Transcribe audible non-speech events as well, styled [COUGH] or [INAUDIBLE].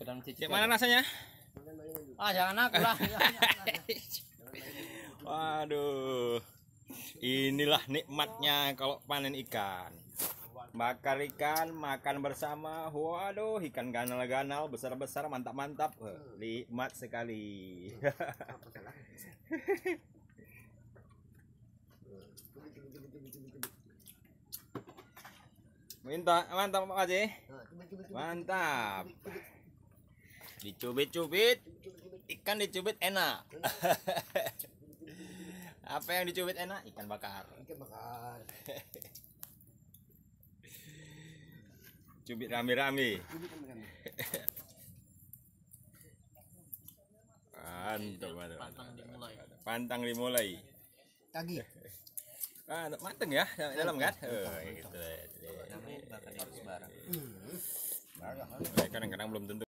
Mana cicip. Gimana rasanya? Ah, jangan aku lah. [LAUGHS] [LAUGHS] Waduh. Inilah nikmatnya kalau panen ikan. Bakar ikan, makan bersama. Waduh, ikan ganal-ganal besar-besar, mantap-mantap. Nikmat sekali. [LAUGHS] Minta, mantap Pak Haji. Mantap. Dicubit-cubit ikan dicubit enak. [LAUGHS] Apa yang dicubit enak? Ikan bakar. Ikan bakar. [LAUGHS] Cubit rame-rame. pantang, dimulai Pantang dimulai. Tagi. [LAUGHS] Ah, mateng ya dalam kan? Oh, gitu. Ya, gitu ya. Iya. Kadang-kadang belum tentu